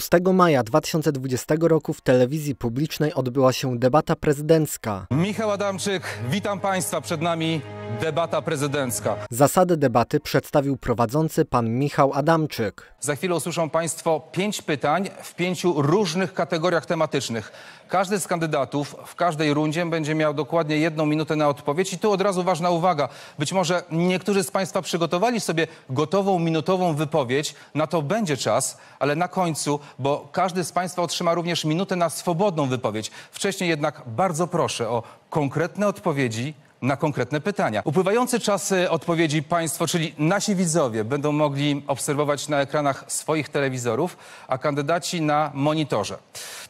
6 maja 2020 roku w telewizji publicznej odbyła się debata prezydencka. Michał Adamczyk, witam Państwa przed nami debata prezydencka. Zasady debaty przedstawił prowadzący pan Michał Adamczyk. Za chwilę usłyszą Państwo pięć pytań w pięciu różnych kategoriach tematycznych. Każdy z kandydatów w każdej rundzie będzie miał dokładnie jedną minutę na odpowiedź. I tu od razu ważna uwaga. Być może niektórzy z Państwa przygotowali sobie gotową minutową wypowiedź. Na to będzie czas, ale na końcu, bo każdy z Państwa otrzyma również minutę na swobodną wypowiedź. Wcześniej jednak bardzo proszę o konkretne odpowiedzi na konkretne pytania. Upływające czasy e, odpowiedzi państwo, czyli nasi widzowie, będą mogli obserwować na ekranach swoich telewizorów, a kandydaci na monitorze.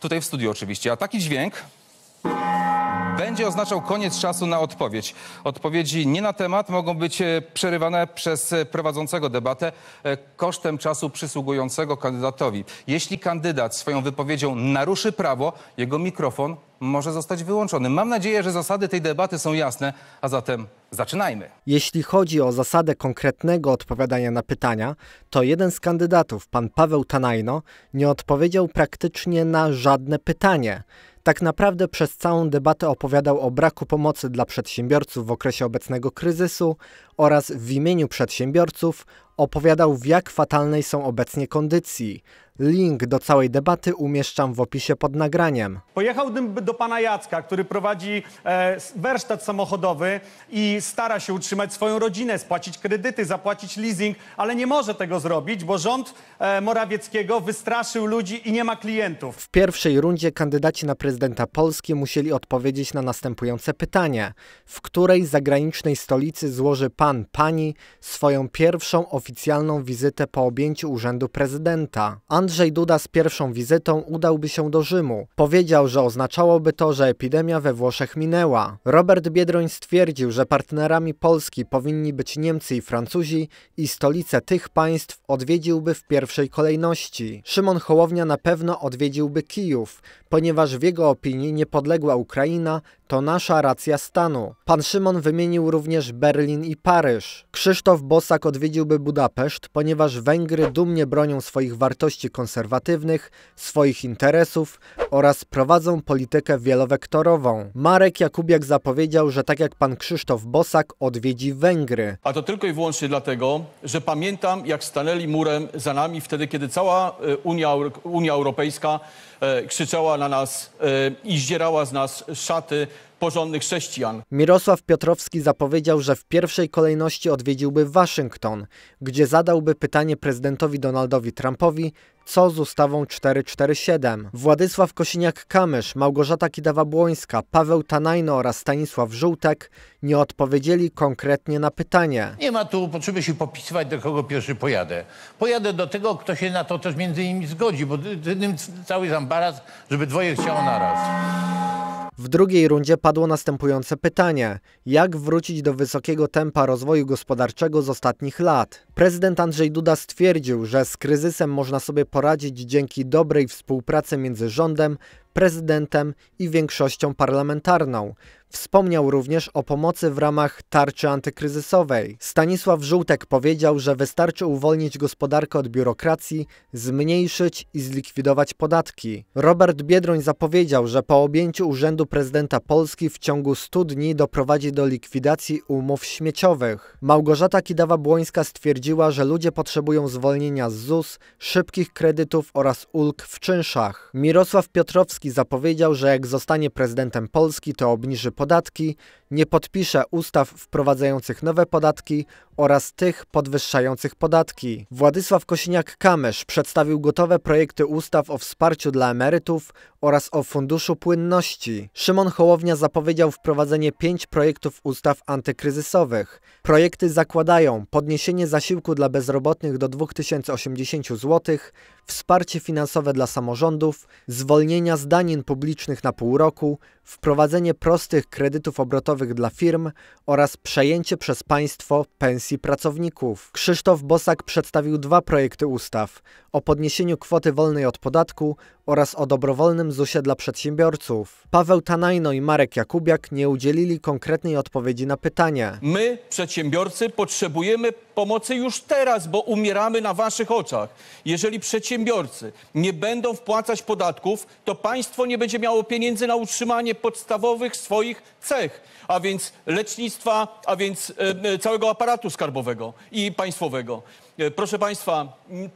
Tutaj w studiu oczywiście. A taki dźwięk będzie oznaczał koniec czasu na odpowiedź. Odpowiedzi nie na temat mogą być e, przerywane przez e, prowadzącego debatę e, kosztem czasu przysługującego kandydatowi. Jeśli kandydat swoją wypowiedzią naruszy prawo, jego mikrofon może zostać wyłączony. Mam nadzieję, że zasady tej debaty są jasne, a zatem zaczynajmy. Jeśli chodzi o zasadę konkretnego odpowiadania na pytania, to jeden z kandydatów, pan Paweł Tanajno, nie odpowiedział praktycznie na żadne pytanie tak naprawdę przez całą debatę opowiadał o braku pomocy dla przedsiębiorców w okresie obecnego kryzysu oraz w imieniu przedsiębiorców opowiadał w jak fatalnej są obecnie kondycji. Link do całej debaty umieszczam w opisie pod nagraniem. Pojechałbym do pana Jacka, który prowadzi e, warsztat samochodowy i stara się utrzymać swoją rodzinę, spłacić kredyty, zapłacić leasing, ale nie może tego zrobić, bo rząd e, Morawieckiego wystraszył ludzi i nie ma klientów. W pierwszej rundzie kandydaci na prezydenta Polski musieli odpowiedzieć na następujące pytanie. W której zagranicznej stolicy złoży pan, pani swoją pierwszą oficjalną oficjalną wizytę po objęciu urzędu prezydenta. Andrzej Duda z pierwszą wizytą udałby się do Rzymu. Powiedział, że oznaczałoby to, że epidemia we Włoszech minęła. Robert Biedroń stwierdził, że partnerami Polski powinni być Niemcy i Francuzi i stolice tych państw odwiedziłby w pierwszej kolejności. Szymon Hołownia na pewno odwiedziłby Kijów, ponieważ w jego opinii niepodległa Ukraina to nasza racja stanu. Pan Szymon wymienił również Berlin i Paryż. Krzysztof Bosak odwiedziłby budowę Budapeszt, ponieważ Węgry dumnie bronią swoich wartości konserwatywnych, swoich interesów oraz prowadzą politykę wielowektorową. Marek Jakubiak zapowiedział, że tak jak pan Krzysztof Bosak odwiedzi Węgry. A to tylko i wyłącznie dlatego, że pamiętam jak stanęli murem za nami wtedy, kiedy cała e, Unia, Unia Europejska e, krzyczała na nas e, i zdzierała z nas szaty porządnych chrześcijan. Mirosław Piotrowski zapowiedział, że w pierwszej kolejności odwiedziłby Waszyngton, gdzie zadałby pytanie prezydentowi Donaldowi Trumpowi, co z ustawą 447. Władysław Kosiniak-Kamysz, Małgorzata Kidawa-Błońska, Paweł Tanajno oraz Stanisław Żółtek nie odpowiedzieli konkretnie na pytanie. Nie ma tu potrzeby się popisywać, do kogo pierwszy pojadę. Pojadę do tego, kto się na to też między innymi zgodzi, bo jednym cały zambaraz, żeby dwoje chciało naraz. W drugiej rundzie padło następujące pytanie: jak wrócić do wysokiego tempa rozwoju gospodarczego z ostatnich lat? Prezydent Andrzej Duda stwierdził, że z kryzysem można sobie poradzić dzięki dobrej współpracy między rządem, prezydentem i większością parlamentarną. Wspomniał również o pomocy w ramach tarczy antykryzysowej. Stanisław Żółtek powiedział, że wystarczy uwolnić gospodarkę od biurokracji, zmniejszyć i zlikwidować podatki. Robert Biedroń zapowiedział, że po objęciu urzędu prezydenta Polski w ciągu 100 dni doprowadzi do likwidacji umów śmieciowych. Małgorzata Kidawa-Błońska stwierdziła, że ludzie potrzebują zwolnienia z ZUS, szybkich kredytów oraz ulg w czynszach. Mirosław Piotrowski zapowiedział, że jak zostanie prezydentem Polski, to obniży podatki, nie podpisze ustaw wprowadzających nowe podatki oraz tych podwyższających podatki. Władysław Kosiniak-Kamysz przedstawił gotowe projekty ustaw o wsparciu dla emerytów oraz o Funduszu Płynności. Szymon Hołownia zapowiedział wprowadzenie pięć projektów ustaw antykryzysowych. Projekty zakładają podniesienie zasiłku dla bezrobotnych do 2080 zł, wsparcie finansowe dla samorządów, zwolnienia z danin publicznych na pół roku, wprowadzenie prostych kredytów obrotowych dla firm oraz przejęcie przez państwo pensji pracowników. Krzysztof Bosak przedstawił dwa projekty ustaw o podniesieniu kwoty wolnej od podatku oraz o dobrowolnym ZUS-ie dla przedsiębiorców. Paweł Tanajno i Marek Jakubiak nie udzielili konkretnej odpowiedzi na pytania. My, przedsiębiorcy, potrzebujemy pomocy już teraz, bo umieramy na waszych oczach. Jeżeli przedsiębiorcy nie będą wpłacać podatków, to państwo nie będzie miało pieniędzy na utrzymanie podstawowych swoich cech, a więc lecznictwa, a więc e, e, całego aparatu skarbowego i państwowego. E, proszę Państwa,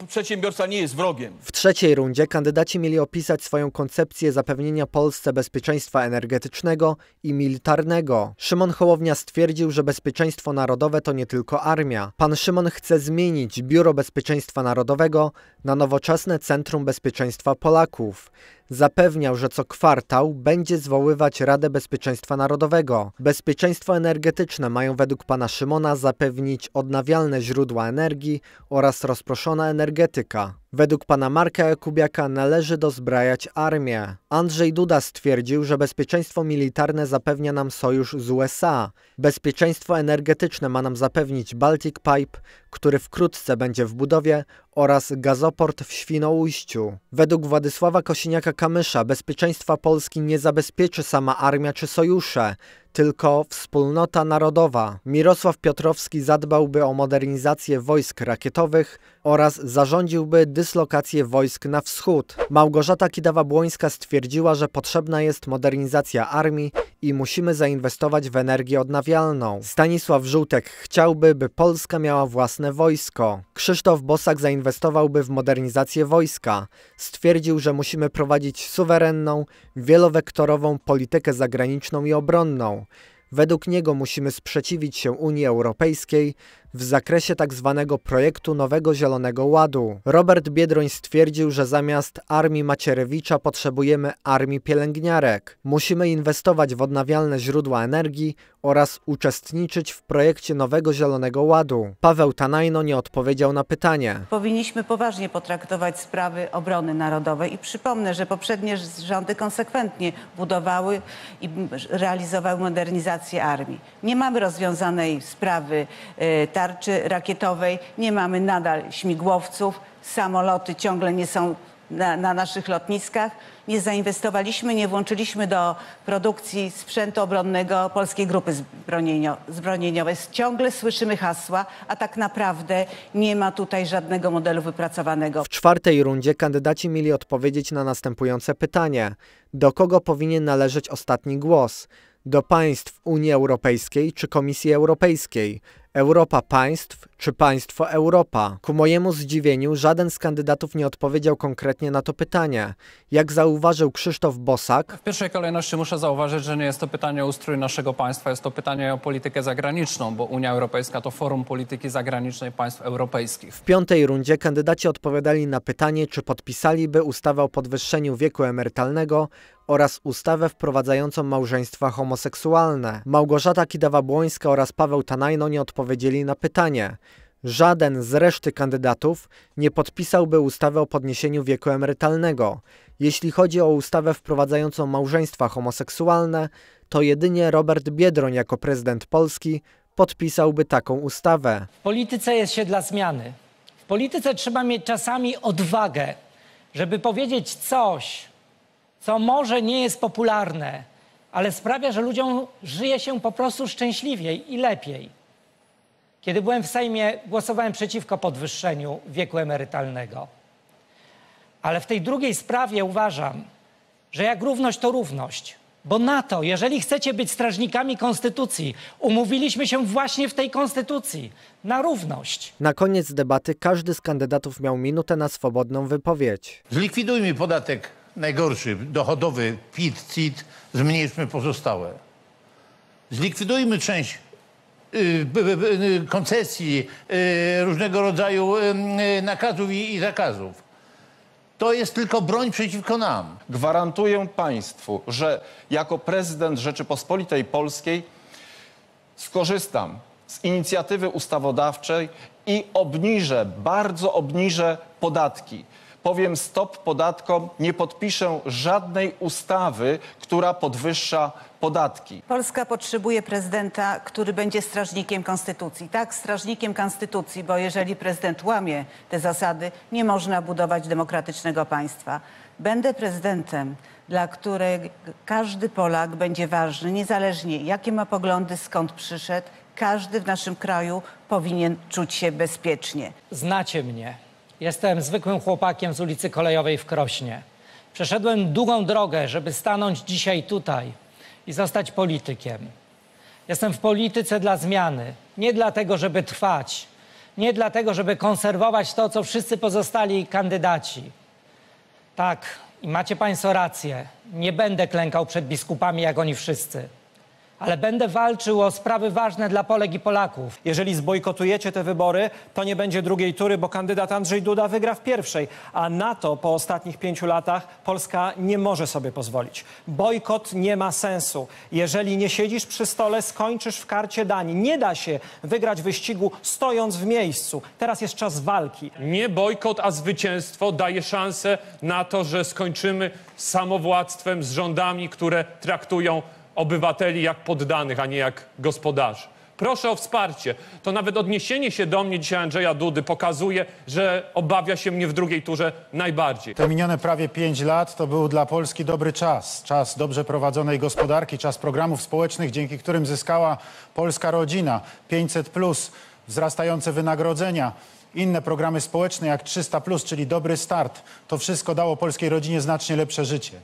przedsiębiorca nie jest wrogiem. W trzeciej rundzie kandydaci mieli opisać swoją koncepcję zapewnienia Polsce bezpieczeństwa energetycznego i militarnego. Szymon Hołownia stwierdził, że bezpieczeństwo narodowe to nie tylko armia. Pan Szymon chce zmienić Biuro Bezpieczeństwa Narodowego na nowoczesne Centrum Bezpieczeństwa Polaków. Zapewniał, że co kwartał będzie zwoływać Radę Bezpieczeństwa Narodowego. Bezpieczeństwo energetyczne mają według pana Szymona zapewnić odnawialne źródła energii oraz rozproszona energetyka. Według pana Marka Jakubiaka należy dozbrajać armię. Andrzej Duda stwierdził, że bezpieczeństwo militarne zapewnia nam sojusz z USA. Bezpieczeństwo energetyczne ma nam zapewnić Baltic Pipe, który wkrótce będzie w budowie, oraz gazoport w Świnoujściu. Według Władysława Kosiniaka-Kamysza bezpieczeństwa Polski nie zabezpieczy sama armia czy sojusze. Tylko wspólnota narodowa Mirosław Piotrowski zadbałby o modernizację wojsk rakietowych oraz zarządziłby dyslokację wojsk na wschód. Małgorzata Kidawa-Błońska stwierdziła, że potrzebna jest modernizacja armii i musimy zainwestować w energię odnawialną. Stanisław Żółtek chciałby, by Polska miała własne wojsko. Krzysztof Bosak zainwestowałby w modernizację wojska. Stwierdził, że musimy prowadzić suwerenną, wielowektorową politykę zagraniczną i obronną. Według niego musimy sprzeciwić się Unii Europejskiej, w zakresie tzw. Tak projektu Nowego Zielonego Ładu. Robert Biedroń stwierdził, że zamiast armii Macierewicza potrzebujemy armii pielęgniarek. Musimy inwestować w odnawialne źródła energii oraz uczestniczyć w projekcie Nowego Zielonego Ładu. Paweł Tanajno nie odpowiedział na pytanie. Powinniśmy poważnie potraktować sprawy obrony narodowej i przypomnę, że poprzednie rządy konsekwentnie budowały i realizowały modernizację armii. Nie mamy rozwiązanej sprawy e, tarczy rakietowej, nie mamy nadal śmigłowców, samoloty ciągle nie są na, na, naszych lotniskach. Nie zainwestowaliśmy, nie włączyliśmy do produkcji sprzętu obronnego Polskiej Grupy Zbronienio Zbrojeniowej. Ciągle słyszymy hasła, a tak naprawdę nie ma tutaj żadnego modelu wypracowanego. W czwartej rundzie kandydaci mieli odpowiedzieć na następujące pytanie. Do kogo powinien należeć ostatni głos? Do państw Unii Europejskiej czy Komisji Europejskiej? Europa państw czy państwo Europa? Ku mojemu zdziwieniu żaden z kandydatów nie odpowiedział konkretnie na to pytanie. Jak zauważył Krzysztof Bosak... W pierwszej kolejności muszę zauważyć, że nie jest to pytanie o ustrój naszego państwa, jest to pytanie o politykę zagraniczną, bo Unia Europejska to forum polityki zagranicznej państw europejskich. W piątej rundzie kandydaci odpowiadali na pytanie, czy podpisaliby ustawę o podwyższeniu wieku emerytalnego oraz ustawę wprowadzającą małżeństwa homoseksualne. Małgorzata Kidawa-Błońska oraz Paweł Tanajno nie odpowiedzieli na pytanie. Żaden z reszty kandydatów nie podpisałby ustawy o podniesieniu wieku emerytalnego. Jeśli chodzi o ustawę wprowadzającą małżeństwa homoseksualne, to jedynie Robert Biedroń jako prezydent Polski podpisałby taką ustawę. W polityce jest się dla zmiany. W polityce trzeba mieć czasami odwagę, żeby powiedzieć coś, co może nie jest popularne, ale sprawia, że ludziom żyje się po prostu szczęśliwiej i lepiej. Kiedy byłem w Sejmie, głosowałem przeciwko podwyższeniu wieku emerytalnego. Ale w tej drugiej sprawie uważam, że jak równość to równość. Bo na to, jeżeli chcecie być strażnikami konstytucji, umówiliśmy się właśnie w tej konstytucji na równość. Na koniec debaty każdy z kandydatów miał minutę na swobodną wypowiedź. Zlikwidujmy podatek najgorszy, dochodowy PIT, CIT, zmniejszmy pozostałe. Zlikwidujmy część y, y, koncesji, y, różnego rodzaju nakazów i zakazów. To jest tylko broń przeciwko nam. Gwarantuję Państwu, że jako prezydent Rzeczypospolitej Polskiej skorzystam z inicjatywy ustawodawczej i obniżę, bardzo obniżę podatki powiem stop podatkom, nie podpiszę żadnej ustawy, która podwyższa podatki. Polska potrzebuje prezydenta, który będzie strażnikiem konstytucji. Tak, strażnikiem konstytucji, bo jeżeli prezydent łamie te zasady, nie można budować demokratycznego państwa. Będę prezydentem, dla którego każdy Polak będzie ważny, niezależnie jakie ma poglądy, skąd przyszedł. Każdy w naszym kraju powinien czuć się bezpiecznie. Znacie mnie. Jestem zwykłym chłopakiem z ulicy Kolejowej w Krośnie. Przeszedłem długą drogę, żeby stanąć dzisiaj tutaj i zostać politykiem. Jestem w polityce dla zmiany, nie dlatego, żeby trwać, nie dlatego, żeby konserwować to, co wszyscy pozostali kandydaci. Tak, i macie Państwo rację, nie będę klękał przed biskupami jak oni wszyscy ale będę walczył o sprawy ważne dla Polek i Polaków. Jeżeli zbojkotujecie te wybory, to nie będzie drugiej tury, bo kandydat Andrzej Duda wygra w pierwszej, a na to po ostatnich pięciu latach Polska nie może sobie pozwolić. Bojkot nie ma sensu. Jeżeli nie siedzisz przy stole, skończysz w karcie Danii. Nie da się wygrać wyścigu stojąc w miejscu. Teraz jest czas walki. Nie bojkot, a zwycięstwo daje szansę na to, że skończymy z samowładztwem, z rządami, które traktują obywateli jak poddanych, a nie jak gospodarzy. Proszę o wsparcie. To nawet odniesienie się do mnie dzisiaj Andrzeja Dudy pokazuje, że obawia się mnie w drugiej turze najbardziej. Te minione prawie 5 lat to był dla Polski dobry czas. Czas dobrze prowadzonej gospodarki, czas programów społecznych, dzięki którym zyskała polska rodzina. 500, plus, wzrastające wynagrodzenia inne programy społeczne jak 300, czyli dobry start, to wszystko dało polskiej rodzinie znacznie lepsze życie.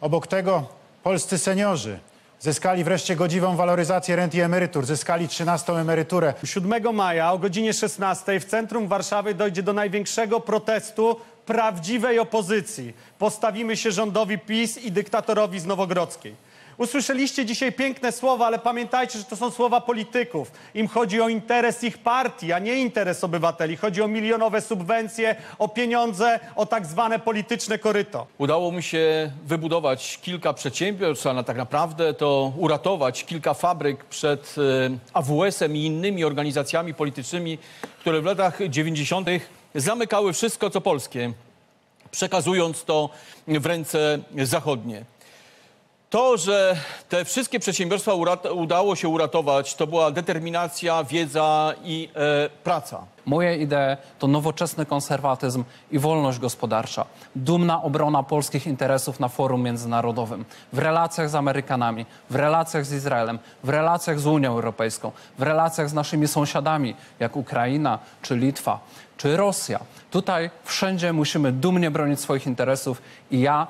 Obok tego polscy seniorzy, Zyskali wreszcie godziwą waloryzację rent i emerytur. Zyskali 13 emeryturę. 7 maja o godzinie 16 w centrum Warszawy dojdzie do największego protestu prawdziwej opozycji. Postawimy się rządowi PiS i dyktatorowi z Nowogrodzkiej. Usłyszeliście dzisiaj piękne słowa, ale pamiętajcie, że to są słowa polityków. Im chodzi o interes ich partii, a nie interes obywateli. Chodzi o milionowe subwencje, o pieniądze, o tak zwane polityczne koryto. Udało mi się wybudować kilka przedsiębiorstw, a tak naprawdę to uratować kilka fabryk przed e, AWS-em i innymi organizacjami politycznymi, które w latach 90. zamykały wszystko, co polskie, przekazując to w ręce zachodnie. To, że te wszystkie przedsiębiorstwa udało się uratować, to była determinacja, wiedza i e, praca. Moje idee to nowoczesny konserwatyzm i wolność gospodarcza, dumna obrona polskich interesów na forum międzynarodowym, w relacjach z Amerykanami, w relacjach z Izraelem, w relacjach z Unią Europejską, w relacjach z naszymi sąsiadami, jak Ukraina czy Litwa czy Rosja. Tutaj wszędzie musimy dumnie bronić swoich interesów i ja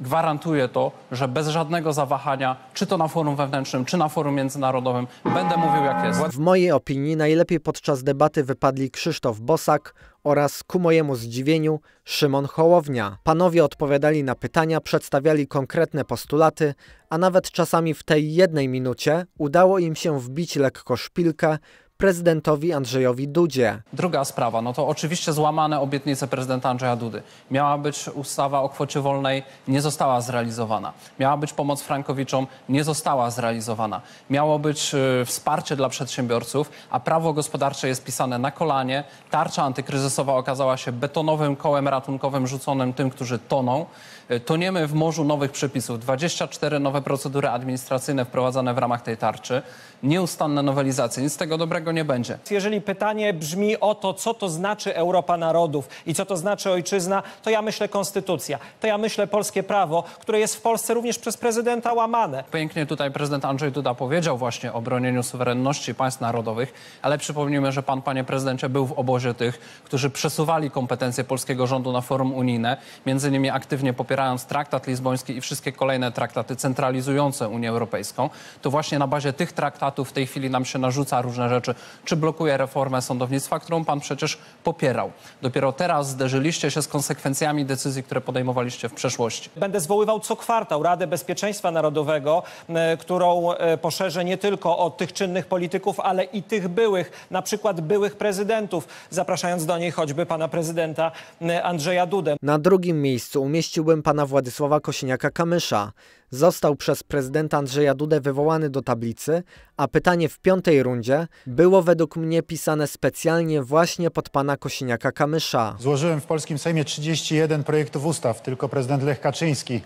gwarantuję to, że bez żadnego zawahania, czy to na forum wewnętrznym, czy na forum międzynarodowym, będę mówił jak jest. W mojej opinii najlepiej podczas debaty wypadli Krzysztof Bosak oraz ku mojemu zdziwieniu Szymon Hołownia. Panowie odpowiadali na pytania, przedstawiali konkretne postulaty, a nawet czasami w tej jednej minucie udało im się wbić lekko szpilkę, prezydentowi Andrzejowi Dudzie. Druga sprawa, no to oczywiście złamane obietnice prezydenta Andrzeja Dudy. Miała być ustawa o kwocie wolnej, nie została zrealizowana. Miała być pomoc frankowiczom, nie została zrealizowana. Miało być y, wsparcie dla przedsiębiorców, a prawo gospodarcze jest pisane na kolanie. Tarcza antykryzysowa okazała się betonowym kołem ratunkowym rzuconym tym, którzy toną. Y, toniemy w morzu nowych przepisów. 24 nowe procedury administracyjne wprowadzane w ramach tej tarczy. Nieustanne nowelizacje. Nic z tego dobrego nie będzie. Jeżeli pytanie brzmi o to, co to znaczy Europa Narodów i co to znaczy ojczyzna, to ja myślę konstytucja, to ja myślę polskie prawo, które jest w Polsce również przez prezydenta łamane. Pięknie tutaj prezydent Andrzej Duda powiedział właśnie o bronieniu suwerenności państw narodowych, ale przypomnijmy, że pan, panie prezydencie, był w obozie tych, którzy przesuwali kompetencje polskiego rządu na forum unijne, między innymi aktywnie popierając traktat lizboński i wszystkie kolejne traktaty centralizujące Unię Europejską. To właśnie na bazie tych traktatów w tej chwili nam się narzuca różne rzeczy czy blokuje reformę sądownictwa, którą pan przecież popierał. Dopiero teraz zderzyliście się z konsekwencjami decyzji, które podejmowaliście w przeszłości. Będę zwoływał co kwartał Radę Bezpieczeństwa Narodowego, e, którą e, poszerzę nie tylko o tych czynnych polityków, ale i tych byłych, na przykład byłych prezydentów, zapraszając do niej choćby pana prezydenta e, Andrzeja Dudę. Na drugim miejscu umieściłbym pana Władysława Kosiniaka-Kamysza został przez prezydenta Andrzeja Dudę wywołany do tablicy, a pytanie w piątej rundzie było według mnie pisane specjalnie właśnie pod pana Kosiniaka-Kamysza. Złożyłem w polskim Sejmie 31 projektów ustaw, tylko prezydent Lech Kaczyński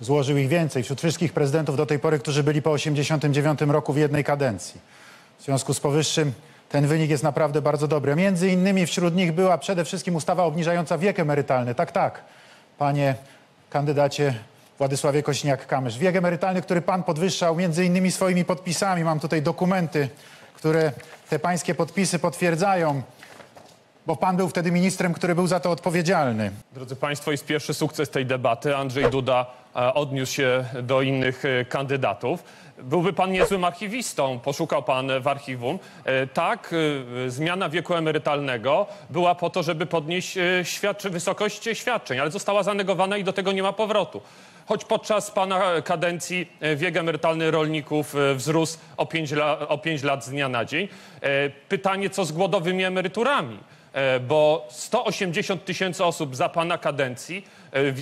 złożył ich więcej. Wśród wszystkich prezydentów do tej pory, którzy byli po 89 roku w jednej kadencji. W związku z powyższym ten wynik jest naprawdę bardzo dobry. Między innymi wśród nich była przede wszystkim ustawa obniżająca wiek emerytalny. Tak, tak, panie kandydacie Władysławie Kośniak-Kamysz. Wiek emerytalny, który pan podwyższał między innymi swoimi podpisami. Mam tutaj dokumenty, które te pańskie podpisy potwierdzają bo pan był wtedy ministrem, który był za to odpowiedzialny. Drodzy Państwo, jest pierwszy sukces tej debaty. Andrzej Duda e, odniósł się do innych e, kandydatów. Byłby pan niezłym archiwistą, poszukał pan w archiwum. E, tak, zmiana wieku emerytalnego była po to, żeby podnieść wysokość świadczeń, ale została zanegowana i do tego nie ma powrotu choć podczas pana kadencji e, wiek emerytalny rolników e, wzrósł o 5, la, o 5 lat z dnia na dzień. E, pytanie, co z głodowymi emeryturami? Bo 180 tysięcy osób za pana kadencji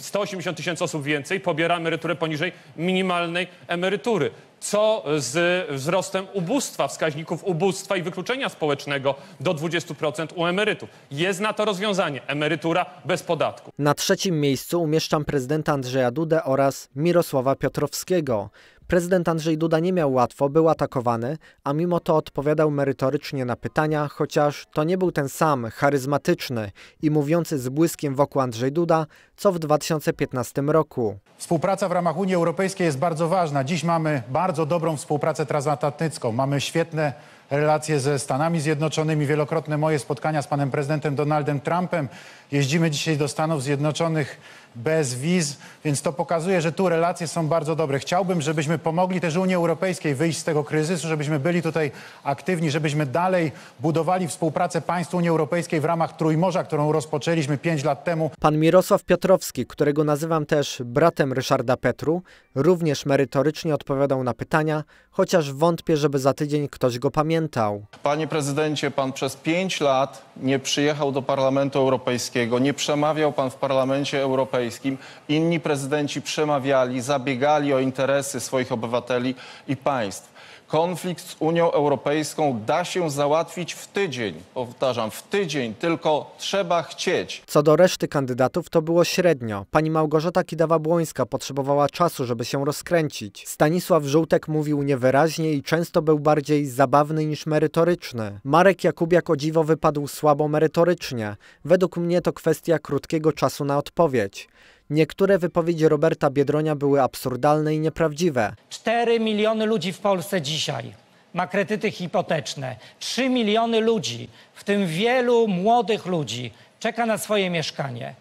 180 tysięcy osób więcej pobiera emeryturę poniżej minimalnej emerytury co z wzrostem ubóstwa, wskaźników ubóstwa i wykluczenia społecznego do 20% u emerytów. Jest na to rozwiązanie emerytura bez podatku. Na trzecim miejscu umieszczam prezydenta Andrzeja Dudę oraz Mirosława Piotrowskiego. Prezydent Andrzej Duda nie miał łatwo, był atakowany, a mimo to odpowiadał merytorycznie na pytania, chociaż to nie był ten sam charyzmatyczny i mówiący z błyskiem wokół Andrzej Duda, co w 2015 roku. Współpraca w ramach Unii Europejskiej jest bardzo ważna. Dziś mamy bardzo dobrą współpracę transatlantycką. Mamy świetne relacje ze Stanami Zjednoczonymi, wielokrotne moje spotkania z panem prezydentem Donaldem Trumpem. Jeździmy dzisiaj do Stanów Zjednoczonych bez wiz, więc to pokazuje, że tu relacje są bardzo dobre. Chciałbym, żebyśmy pomogli też Unii Europejskiej wyjść z tego kryzysu, żebyśmy byli tutaj aktywni, żebyśmy dalej budowali współpracę państw Unii Europejskiej w ramach Trójmorza, którą rozpoczęliśmy pięć lat temu. Pan Mirosław Piotrowski, którego nazywam też bratem Ryszarda Petru, również merytorycznie odpowiadał na pytania, chociaż wątpię, żeby za tydzień ktoś go pamiętał. Panie prezydencie, pan przez pięć lat nie przyjechał do Parlamentu Europejskiego, nie przemawiał pan w Parlamencie Europejskim Europejskim inni prezydenci przemawiali, zabiegali o interesy swoich obywateli i państw. Konflikt z Unią Europejską da się załatwić w tydzień. Powtarzam, w tydzień, tylko trzeba chcieć. Co do reszty kandydatów, to było średnio. Pani Małgorzata Kidawa-Błońska potrzebowała czasu, żeby się rozkręcić. Stanisław Żółtek mówił niewyraźnie i często był bardziej zabawny niż merytoryczny. Marek Jakubiak o dziwo wypadł słabo merytorycznie. Według mnie to kwestia krótkiego czasu na odpowiedź. Niektóre wypowiedzi Roberta Biedronia były absurdalne i nieprawdziwe. 4 miliony ludzi w Polsce dzisiaj ma kredyty hipoteczne. 3 miliony ludzi, w tym wielu młodych ludzi, czeka na swoje mieszkanie.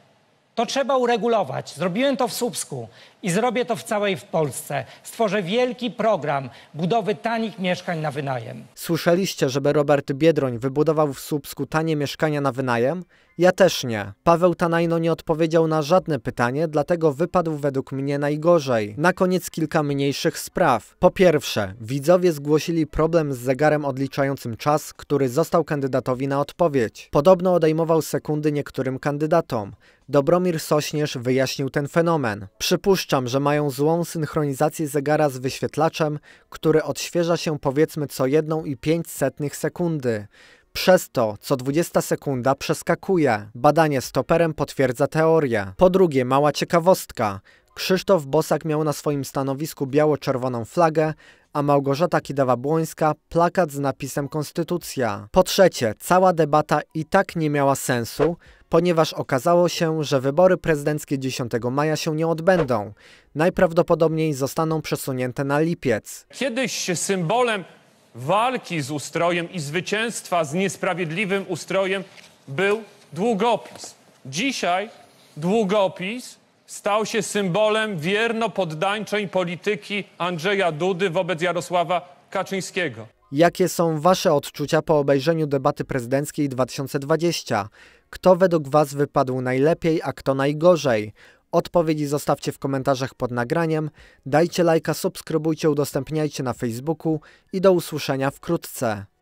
To trzeba uregulować. Zrobiłem to w Słupsku i zrobię to w całej w Polsce. Stworzę wielki program budowy tanich mieszkań na wynajem. Słyszeliście, żeby Robert Biedroń wybudował w Słupsku tanie mieszkania na wynajem? Ja też nie. Paweł Tanajno nie odpowiedział na żadne pytanie, dlatego wypadł według mnie najgorzej. Na koniec kilka mniejszych spraw. Po pierwsze, widzowie zgłosili problem z zegarem odliczającym czas, który został kandydatowi na odpowiedź. Podobno odejmował sekundy niektórym kandydatom. Dobromir Sośnierz wyjaśnił ten fenomen. Przypuszczam, Przypuszczam, że mają złą synchronizację zegara z wyświetlaczem, który odświeża się powiedzmy co jedną i sekundy. Przez to co 20 sekunda przeskakuje. Badanie stoperem potwierdza teorię. Po drugie, mała ciekawostka. Krzysztof Bosak miał na swoim stanowisku biało-czerwoną flagę, a Małgorzata Kidawa-Błońska plakat z napisem Konstytucja. Po trzecie, cała debata i tak nie miała sensu, ponieważ okazało się, że wybory prezydenckie 10 maja się nie odbędą. Najprawdopodobniej zostaną przesunięte na lipiec. Kiedyś symbolem walki z ustrojem i zwycięstwa z niesprawiedliwym ustrojem był długopis. Dzisiaj długopis stał się symbolem wierno poddańczej polityki Andrzeja Dudy wobec Jarosława Kaczyńskiego. Jakie są Wasze odczucia po obejrzeniu debaty prezydenckiej 2020? Kto według Was wypadł najlepiej, a kto najgorzej? Odpowiedzi zostawcie w komentarzach pod nagraniem, dajcie lajka, subskrybujcie, udostępniajcie na Facebooku i do usłyszenia wkrótce.